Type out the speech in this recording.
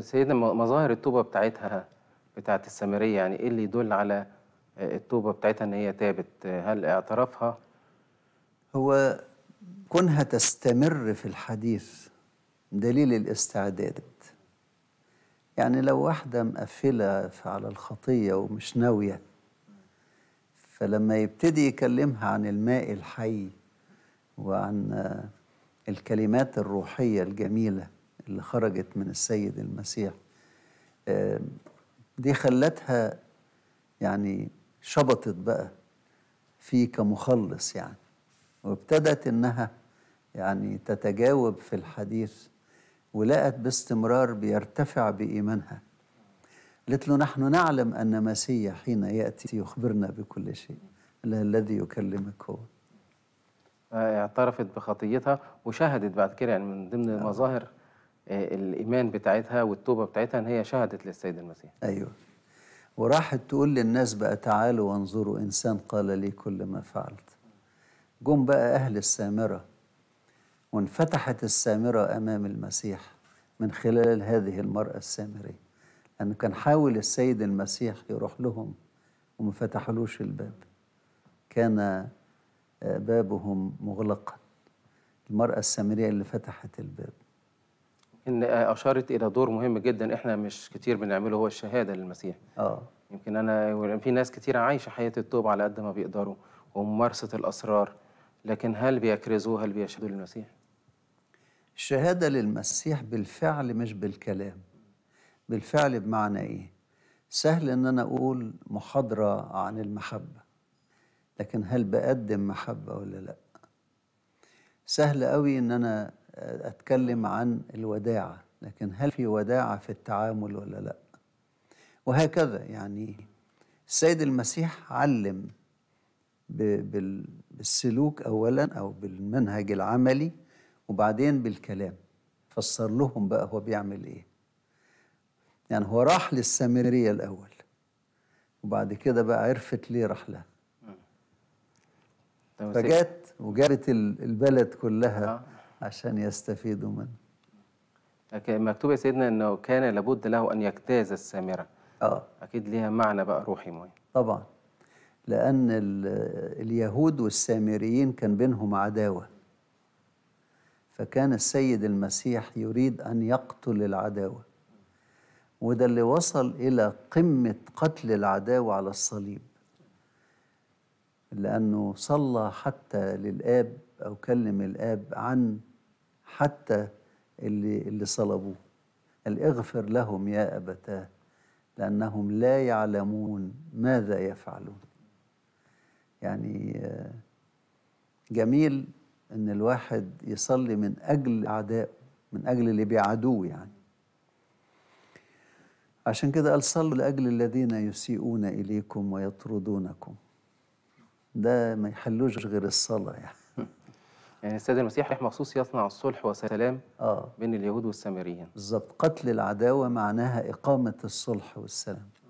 سيدنا مظاهر التوبه بتاعتها بتاعت السامريه يعني ايه اللي يدل على آه، التوبه بتاعتها ان هي تابت هل اعترافها هو كونها تستمر في الحديث دليل الاستعداد يعني لو واحدة مقفلة على الخطية ومش ناوية فلما يبتدي يكلمها عن الماء الحي وعن آه، الكلمات الروحية الجميلة اللي خرجت من السيد المسيح دي خلتها يعني شبطت بقى فيه كمخلص يعني وابتدت انها يعني تتجاوب في الحديث ولقت باستمرار بيرتفع بايمانها قالت له نحن نعلم ان مسيح حين ياتي يخبرنا بكل شيء الذي يكلمك هو آه، اعترفت بخطيتها وشهدت بعد كده يعني من ضمن آه. المظاهر الايمان بتاعتها والتوبه بتاعتها ان هي شهدت للسيد المسيح ايوه وراحت تقول للناس بقى تعالوا وانظروا انسان قال لي كل ما فعلت جم بقى اهل السامره وانفتحت السامره امام المسيح من خلال هذه المراه السامريه لانه كان حاول السيد المسيح يروح لهم وما فتحلوش الباب كان آه، بابهم مغلقا المراه السامريه اللي فتحت الباب ان اشارت الى دور مهم جدا احنا مش كتير بنعمله هو الشهاده للمسيح اه يمكن انا في ناس كتير عايشه حياه التوبه على قد ما بيقدروا وممارسه الاسرار لكن هل بيكرزوا هل بيشهدوا للمسيح الشهاده للمسيح بالفعل مش بالكلام بالفعل بمعنى ايه سهل ان انا اقول محاضره عن المحبه لكن هل بقدم محبه ولا لا سهل قوي ان انا أتكلم عن الوداعة لكن هل في وداعة في التعامل ولا لا وهكذا يعني السيد المسيح علم بالسلوك أولا أو بالمنهج العملي وبعدين بالكلام فسر لهم بقى هو بيعمل إيه يعني هو راح للسامرية الأول وبعد كده بقى عرفت ليه راح لها فجت وجابت البلد كلها عشان يستفيدوا منه لكن مكتوب يا سيدنا انه كان لابد له ان يجتاز السامره اه اكيد ليها معنى بقى روحي معين طبعا لان اليهود والسامريين كان بينهم عداوه فكان السيد المسيح يريد ان يقتل العداوه وده اللي وصل الى قمه قتل العداوه على الصليب لأنه صلى حتى للآب أو كلم الآب عن حتى اللي, اللي صلبوه قال اغفر لهم يا أبتاه لأنهم لا يعلمون ماذا يفعلون يعني آه، جميل إن الواحد يصلي من أجل أعداء من أجل اللي بيعدوه يعني عشان كده قال صلوا لأجل الذين يسيئون إليكم ويطردونكم ده ما يحلوش غير الصلاة يعني يعني السيد المسيح مخصوص يصنع الصلح والسلام آه. بين اليهود والسامريين بالظبط قتل العداوة معناها إقامة الصلح والسلام